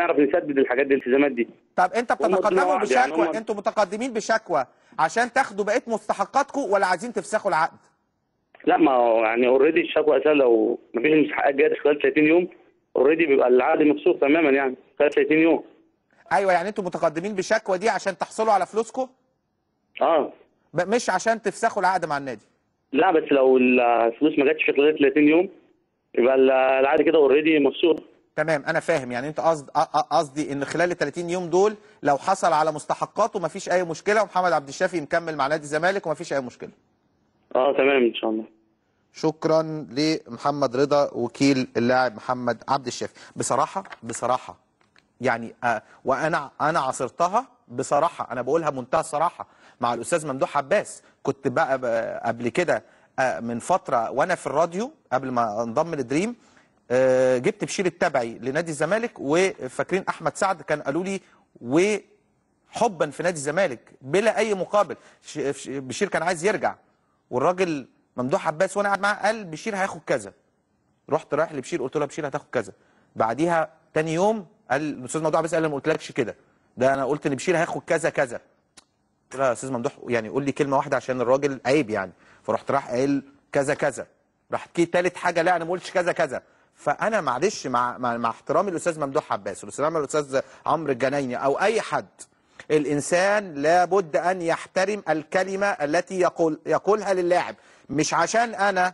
نعرف نسدد الحاجات دي الالتزامات دي طب انت بتتقدموا يعني، بشكوى يعني انتوا متقدمين بشكوى عشان تاخدوا بقيه مستحقاتكم ولا عايزين تفسخوا العقد؟ لا ما هو يعني اوريدي الشكوى اساسا لو ما فيش مستحقات جت خلال 30 يوم اوريدي بيبقى العقد مفسوخ تماما يعني خلال 30 يوم ايوه يعني انتوا متقدمين بشكوى دي عشان تحصلوا على فلوسكم؟ اه مش عشان تفسخوا العقد مع النادي لا بس لو الفلوس ما جاتش في خلال 30 يوم يبقى العقد كده اوريدي مفسوخ تمام انا فاهم يعني انت قصد قصدي ان خلال ال 30 يوم دول لو حصل على مستحقاته مفيش اي مشكله ومحمد عبد الشافي مكمل مع نادي الزمالك ومفيش اي مشكله اه تمام ان شاء الله شكرا لمحمد رضا وكيل اللاعب محمد عبد الشافي بصراحه بصراحه يعني آه وانا انا عاصرتها بصراحه انا بقولها بمنتهى الصراحه مع الاستاذ ممدوح عباس كنت بقى آه، قبل كده آه من فتره وانا في الراديو قبل ما انضم لدريم آه، جبت بشير التبعي لنادي الزمالك وفاكرين احمد سعد كان قالوا لي وحبا في نادي الزمالك بلا اي مقابل بشير كان عايز يرجع والراجل ممدوح عباس وانا قاعد معاه قال بشير هياخد كذا رحت رايح لبشير قلت له بشير هتاخد كذا بعديها تاني يوم قال الاستاذ ممدوح عباس قال انا ما قلتلكش كده ده انا قلت ان بشير هياخد كذا كذا قلت له يا استاذ ممدوح يعني قول لي كلمه واحده عشان الراجل عيب يعني فرحت راح قايل كذا كذا راح كي تالت حاجه لا انا ما قلتش كذا كذا فانا معلش مع مع احترامي للاستاذ ممدوح عباس والاستاذ الاستاذ عمرو الجنايني او اي حد الانسان لابد ان يحترم الكلمه التي يقول يقولها للاعب مش عشان انا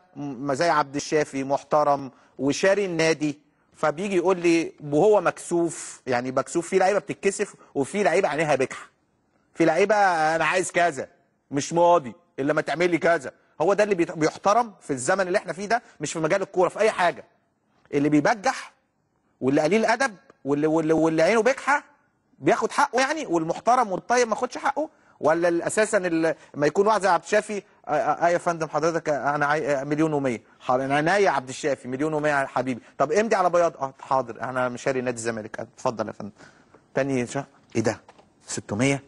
زي عبد الشافي محترم وشاري النادي فبيجي يقول لي وهو مكسوف يعني مكسوف في لعيبه بتتكسف وفي لعيبه عينيها بكحه في لعيبه انا عايز كذا مش ماضي الا ما تعمل لي كذا هو ده اللي بيحترم في الزمن اللي احنا فيه ده مش في مجال الكوره في اي حاجه اللي بيبجح واللي قليل ادب واللي واللي, واللي عينه بجحه بياخد حقه يعني والمحترم والطيب ما ياخدش حقه ولا اساسا ما يكون واحد زي عبد الشافي اه, آه،, آه، يا فندم حضرتك آه، انا مليون و100 انا عينيا عبد الشافي مليون و100 يا حبيبي طب امضي على بياض اه حاضر انا مشاري نادي الزمالك اتفضل يا فندم تاني ايه ده 600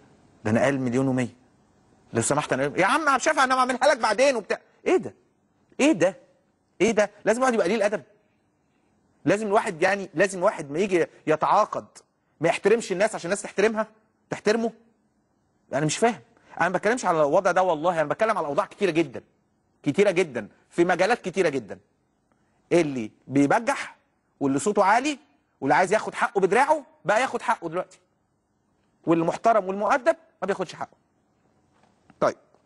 ده انا قال مليون و100 لو سمحت انا يا عم عبد الشافي انا بعملها لك بعدين وبتاع ايه ده ايه ده ايه ده لازم الواحد يبقى قليل ادب لازم الواحد يعني لازم واحد ما يجي يتعاقد ما يحترمش الناس عشان الناس تحترمها تحترمه انا مش فاهم انا ما بتكلمش على الوضع ده والله انا بتكلم على اوضاع كتيره جدا كتيره جدا في مجالات كتيره جدا اللي بيبجح واللي صوته عالي واللي عايز ياخد حقه بدراعه بقى ياخد حقه دلوقتي واللي محترم والمؤدب ما بياخدش حقه طيب